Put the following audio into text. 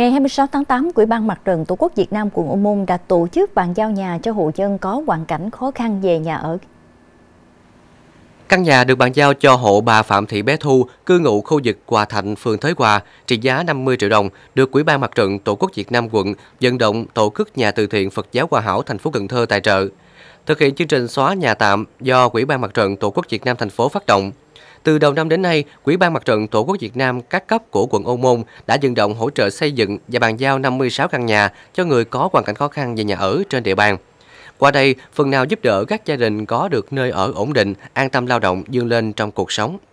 Ngày 26 tháng 8, Quỹ ban Mặt trận Tổ quốc Việt Nam quận Ô Môn đã tổ chức bàn giao nhà cho hộ dân có hoàn cảnh khó khăn về nhà ở. Căn nhà được bàn giao cho hộ bà Phạm Thị Bé Thu, cư ngụ khu vực Hòa Thạnh, phường Thới Hòa, trị giá 50 triệu đồng, được Quỹ ban Mặt trận Tổ quốc Việt Nam quận vận động tổ chức nhà từ thiện Phật giáo Hòa Hảo thành phố Cần Thơ tài trợ. Thực hiện chương trình xóa nhà tạm do Quỹ ban Mặt trận Tổ quốc Việt Nam thành phố phát động. Từ đầu năm đến nay, Quỹ ban Mặt trận Tổ quốc Việt Nam các cấp của quận Ô Môn đã vận động hỗ trợ xây dựng và bàn giao 56 căn nhà cho người có hoàn cảnh khó khăn về nhà ở trên địa bàn. Qua đây, phần nào giúp đỡ các gia đình có được nơi ở ổn định, an tâm lao động, dương lên trong cuộc sống.